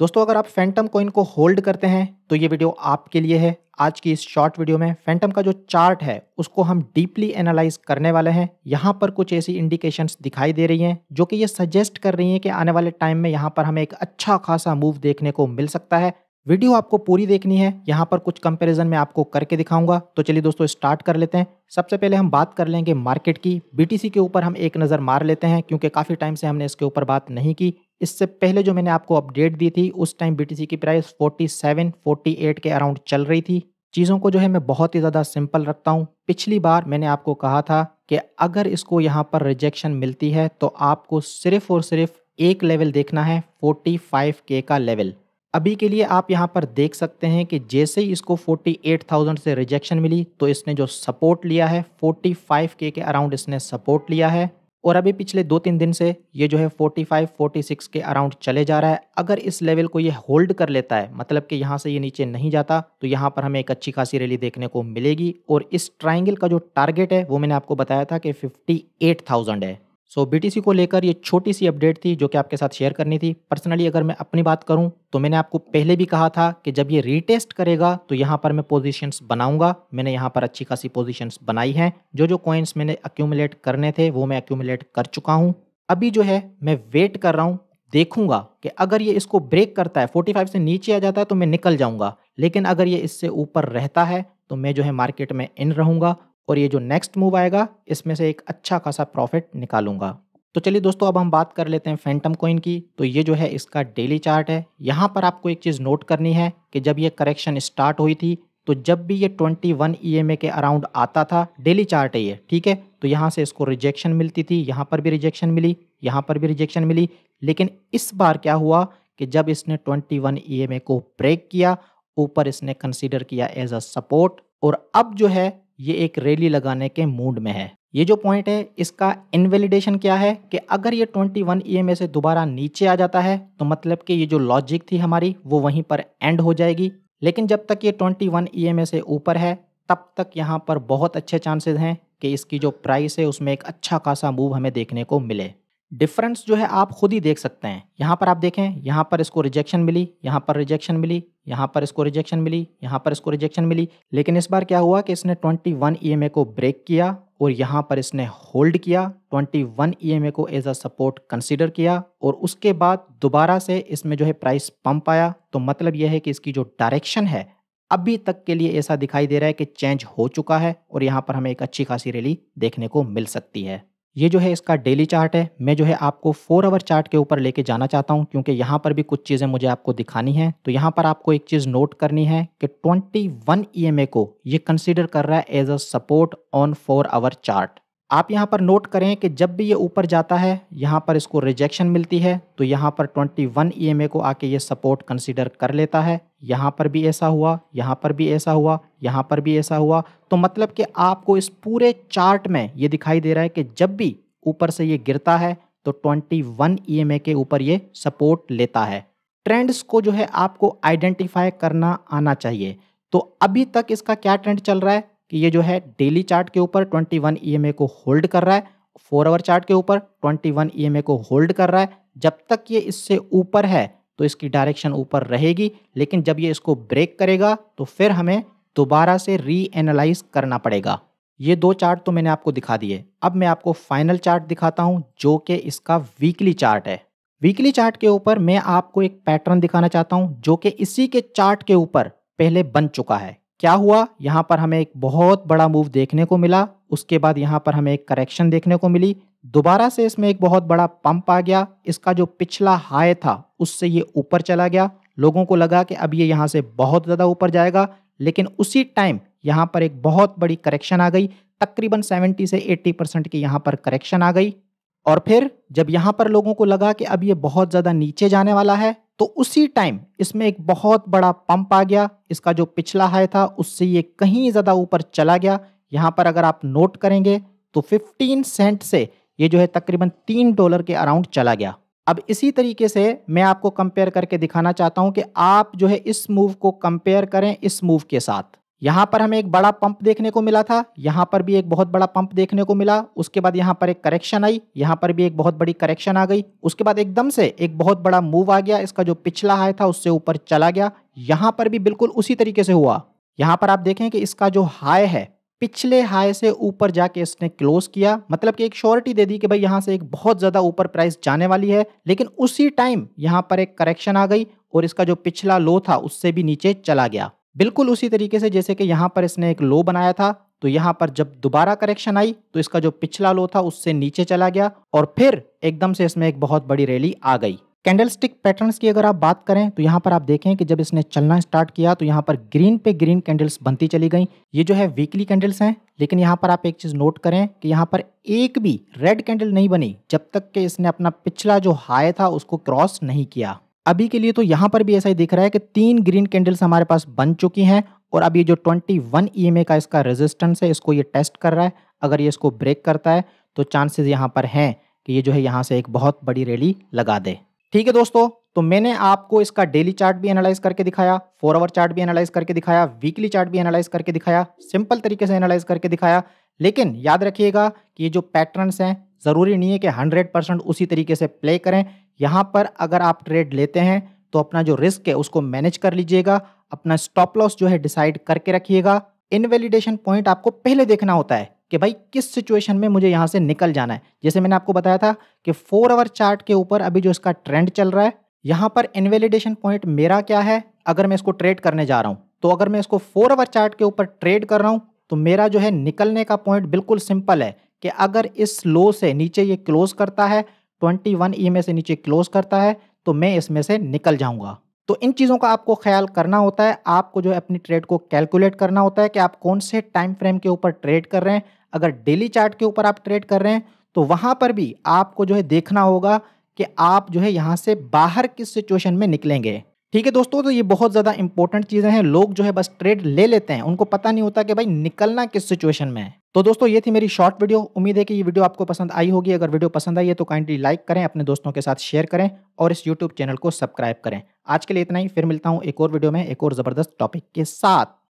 दोस्तों अगर आप फैंटम कॉइन को होल्ड करते हैं तो ये वीडियो आपके लिए है आज की इस शॉर्ट वीडियो में फैंटम का जो चार्ट है उसको हम डीपली एनालाइज करने वाले हैं यहाँ पर कुछ ऐसी इंडिकेशंस दिखाई दे रही हैं जो कि ये सजेस्ट कर रही हैं कि आने वाले टाइम में यहाँ पर हमें एक अच्छा खासा मूव देखने को मिल सकता है वीडियो आपको पूरी देखनी है यहाँ पर कुछ कंपेरिजन में आपको करके दिखाऊंगा तो चलिए दोस्तों स्टार्ट कर लेते हैं सबसे पहले हम बात कर लेंगे मार्केट की बीटीसी के ऊपर हम एक नज़र मार लेते हैं क्योंकि काफ़ी टाइम से हमने इसके ऊपर बात नहीं की इससे पहले जो मैंने आपको अपडेट दी थी उस टाइम बीटीसी की प्राइस 47, 48 के अराउंड चल रही थी चीज़ों को जो है मैं बहुत ही ज़्यादा सिंपल रखता हूँ पिछली बार मैंने आपको कहा था कि अगर इसको यहाँ पर रिजेक्शन मिलती है तो आपको सिर्फ और सिर्फ एक लेवल देखना है 45 के का लेवल अभी के लिए आप यहाँ पर देख सकते हैं कि जैसे ही इसको 48,000 से रिजेक्शन मिली तो इसने जो सपोर्ट लिया है 45 के के अराउंड इसने सपोर्ट लिया है और अभी पिछले दो तीन दिन से ये जो है 45 46 के अराउंड चले जा रहा है अगर इस लेवल को ये होल्ड कर लेता है मतलब कि यहाँ से ये नीचे नहीं जाता तो यहाँ पर हमें एक अच्छी खासी रैली देखने को मिलेगी और इस ट्राइंगल का जो टारगेट है वो मैंने आपको बताया था कि 58,000 है सो so, बीटीसी को लेकर ये छोटी सी अपडेट थी जो कि आपके साथ शेयर करनी थी पर्सनली अगर मैं अपनी बात करूं तो मैंने आपको पहले भी कहा था कि जब ये रीटेस्ट करेगा तो यहाँ पर मैं पोजीशंस बनाऊंगा मैंने यहाँ पर अच्छी खासी पोजीशंस बनाई हैं जो जो कॉइन्स मैंने अक्यूमुलेट करने थे वो मैं अक्यूमुलेट कर चुका हूँ अभी जो है मैं वेट कर रहा हूँ देखूंगा कि अगर ये इसको ब्रेक करता है फोर्टी से नीचे आ जाता है तो मैं निकल जाऊंगा लेकिन अगर ये इससे ऊपर रहता है तो मैं जो है मार्केट में इन रहूँगा और ये जो नेक्स्ट मूव आएगा इसमें से एक अच्छा खासा प्रॉफिट निकालूंगा तो चलिए दोस्तों अब हम बात कर लेते हैं फैंटम कोइन की तो ये जो है इसका डेली चार्ट है यहाँ पर आपको एक चीज़ नोट करनी है कि जब ये करेक्शन स्टार्ट हुई थी तो जब भी ये 21 वन e के अराउंड आता था डेली चार्ट है ये ठीक है तो यहाँ से इसको रिजेक्शन मिलती थी यहाँ पर भी रिजेक्शन मिली यहाँ पर भी रिजेक्शन मिली लेकिन इस बार क्या हुआ कि जब इसने 21 वन e को ब्रेक किया ऊपर इसने कंसिडर किया एज अ सपोर्ट और अब जो है ये एक रैली लगाने के मूड में है ये जो पॉइंट है इसका इनवेलिडेशन क्या है कि अगर ये 21 वन ई से दोबारा नीचे आ जाता है तो मतलब कि ये जो लॉजिक थी हमारी वो वहीं पर एंड हो जाएगी लेकिन जब तक ये 21 वन ई से ऊपर है तब तक यहाँ पर बहुत अच्छे चांसेस हैं कि इसकी जो प्राइस है उसमें एक अच्छा खासा मूव हमें देखने को मिले डिफरेंस जो है आप खुद ही देख सकते हैं यहाँ पर आप देखें यहाँ पर इसको रिजेक्शन मिली यहाँ पर रिजेक्शन मिली यहाँ पर इसको रिजेक्शन मिली यहाँ पर इसको रिजेक्शन मिली लेकिन इस बार क्या हुआ कि इसने 21 वन e को ब्रेक किया और यहाँ पर इसने होल्ड किया 21 वन e को एज अ सपोर्ट कंसिडर किया और उसके बाद दोबारा से इसमें जो है प्राइस पंप आया तो मतलब यह है कि इसकी जो डायरेक्शन है अभी तक के लिए ऐसा दिखाई दे रहा है कि चेंज हो चुका है और यहाँ पर हमें एक अच्छी खासी रैली देखने को मिल सकती है ये जो है इसका डेली चार्ट है मैं जो है आपको फोर आवर चार्ट के ऊपर लेके जाना चाहता हूँ क्योंकि यहाँ पर भी कुछ चीज़ें मुझे आपको दिखानी है तो यहाँ पर आपको एक चीज़ नोट करनी है कि ट्वेंटी वन ई को ये कंसिडर कर रहा है as a support on four hour chart आप यहाँ पर नोट करें कि जब भी ये ऊपर जाता है यहाँ पर इसको रिजेक्शन मिलती है तो यहाँ पर 21 वन e को आके ये सपोर्ट कंसिडर कर लेता है यहाँ पर भी ऐसा हुआ यहाँ पर भी ऐसा हुआ यहाँ पर भी ऐसा हुआ तो मतलब कि आपको इस पूरे चार्ट में ये दिखाई दे रहा है कि जब भी ऊपर से ये गिरता है तो 21 वन e के ऊपर ये सपोर्ट लेता है ट्रेंड्स को जो है आपको आइडेंटिफाई करना आना चाहिए तो अभी तक इसका क्या ट्रेंड चल रहा है कि ये जो है डेली चार्ट के ऊपर 21 ईएमए e को होल्ड कर रहा है फोर आवर चार्ट के ऊपर 21 ईएमए e को होल्ड कर रहा है जब तक ये इससे ऊपर है तो इसकी डायरेक्शन ऊपर रहेगी लेकिन जब ये इसको ब्रेक करेगा तो फिर हमें दोबारा से री एनालाइज करना पड़ेगा ये दो चार्ट तो मैंने आपको दिखा दिए अब मैं आपको फाइनल चार्ट दिखाता हूँ जो कि इसका वीकली चार्ट है वीकली चार्ट के ऊपर मैं आपको एक पैटर्न दिखाना चाहता हूँ जो कि इसी के चार्ट के ऊपर पहले बन चुका है क्या हुआ यहाँ पर हमें एक बहुत बड़ा मूव देखने को मिला उसके बाद यहाँ पर हमें एक करेक्शन देखने को मिली दोबारा से इसमें एक बहुत बड़ा पंप आ गया इसका जो पिछला हाई था उससे ये ऊपर चला गया लोगों को लगा कि अब ये यहाँ से बहुत ज़्यादा ऊपर जाएगा लेकिन उसी टाइम यहाँ पर एक बहुत बड़ी करेक्शन आ गई तकरीबन 70 से 80 परसेंट की यहाँ पर करेक्शन आ गई और फिर जब यहाँ पर लोगों को लगा कि अब ये बहुत ज़्यादा नीचे जाने वाला है तो उसी टाइम इसमें एक बहुत बड़ा पंप आ गया इसका जो पिछला हाई था उससे ये कहीं ज़्यादा ऊपर चला गया यहाँ पर अगर आप नोट करेंगे तो 15 सेंट से ये जो है तकरीबन तीन डॉलर के अराउंड चला गया अब इसी तरीके से मैं आपको कंपेयर करके दिखाना चाहता हूँ कि आप जो है इस मूव को कंपेयर करें इस मूव के साथ यहाँ पर हमें एक बड़ा पंप देखने को मिला था यहाँ पर भी एक बहुत बड़ा पंप देखने को मिला उसके बाद यहाँ पर एक करेक्शन आई यहाँ पर भी एक बहुत बड़ी करेक्शन आ गई उसके बाद एकदम से एक बहुत बड़ा मूव आ गया इसका जो पिछला हाई था उससे ऊपर चला गया यहाँ पर भी बिल्कुल उसी तरीके से हुआ यहाँ पर आप देखें कि इसका जो हाई है पिछले हाई से ऊपर जाके इसने क्लोज किया मतलब कि एक श्योरिटी दे दी कि भाई यहाँ से एक बहुत ज़्यादा ऊपर प्राइस जाने वाली है लेकिन उसी टाइम यहाँ पर एक करेक्शन आ गई और इसका जो पिछला लो था उससे भी नीचे चला गया बिल्कुल उसी तरीके से जैसे कि यहाँ पर इसने एक लो बनाया था तो यहाँ पर जब दोबारा करेक्शन आई तो इसका जो पिछला लो था उससे नीचे चला गया और फिर एकदम से इसमें एक बहुत बड़ी रैली आ गई कैंडलस्टिक पैटर्न्स की अगर आप बात करें तो यहाँ पर आप देखें कि जब इसने चलना स्टार्ट किया तो यहाँ पर ग्रीन पे ग्रीन कैंडल्स बनती चली गई ये जो है वीकली कैंडल्स हैं लेकिन यहाँ पर आप एक चीज़ नोट करें कि यहाँ पर एक भी रेड कैंडल नहीं बनी जब तक कि इसने अपना पिछला जो हाई था उसको क्रॉस नहीं किया अभी के लिए तो यहां पर भी ऐसा ही दिख रहा है कि तीन ग्रीन कैंडल्स हमारे पास बन चुकी हैं और अब ये जो 21 ईएमए e का इसका रेजिस्टेंस है इसको ये टेस्ट कर रहा है अगर ये इसको ब्रेक करता है तो चांसेस यहां पर हैं कि ये जो है यहां से एक बहुत बड़ी रैली लगा दे ठीक है दोस्तों तो मैंने आपको इसका डेली चार्ट भी एनालाइज करके दिखाया फोर आवर चार्ट भी एनालाइज करके दिखाया वीकली चार्ट भी एनालाइज करके दिखाया सिंपल तरीके से एनालाइज करके दिखाया लेकिन याद रखिएगा कि ये जो पैटर्न्स हैं ज़रूरी नहीं है कि 100 उसी तरीके से प्ले करें यहाँ पर अगर आप ट्रेड लेते हैं तो अपना जो रिस्क है उसको मैनेज कर लीजिएगा अपना स्टॉप लॉस जो है डिसाइड करके रखिएगा इनवेलिडेशन पॉइंट आपको पहले देखना होता है कि भाई किस सिचुएशन में मुझे यहाँ से निकल जाना है जैसे मैंने आपको बताया था कि फोर आवर चार्ट के ऊपर अभी जो इसका ट्रेंड चल रहा है यहाँ पर इनवेलिडेशन पॉइंट मेरा क्या है अगर मैं इसको ट्रेड करने जा रहा हूँ तो अगर मैं इसको फोर आवर चार्ट के ऊपर ट्रेड कर रहा हूँ तो मेरा जो है निकलने का पॉइंट बिल्कुल सिंपल है कि अगर इस लो से नीचे ये क्लोज करता है ट्वेंटी वन ई में से नीचे क्लोज करता है तो मैं इसमें से निकल जाऊंगा तो इन चीज़ों का आपको ख्याल करना होता है आपको जो है अपनी ट्रेड को कैलकुलेट करना होता है कि आप कौन से टाइम फ्रेम के ऊपर ट्रेड कर रहे हैं अगर डेली चार्ट के ऊपर आप ट्रेड कर रहे हैं तो वहाँ पर भी आपको जो है देखना होगा कि आप जो है यहाँ से बाहर किस सिचुएशन में निकलेंगे ठीक है दोस्तों तो ये बहुत ज़्यादा इंपॉर्टेंट चीज़ें हैं लोग जो है बस ट्रेड ले लेते हैं उनको पता नहीं होता कि भाई निकलना किस सिचुएशन में है तो दोस्तों ये थी मेरी शॉर्ट वीडियो उम्मीद है कि ये वीडियो आपको पसंद आई होगी अगर वीडियो पसंद आई है तो काइंडली लाइक करें अपने दोस्तों के साथ शेयर करें और इस यूट्यूब चैनल को सब्सक्राइब करें आज के लिए इतना ही फिर मिलता हूँ एक और वीडियो में एक और ज़बरदस्त टॉपिक के साथ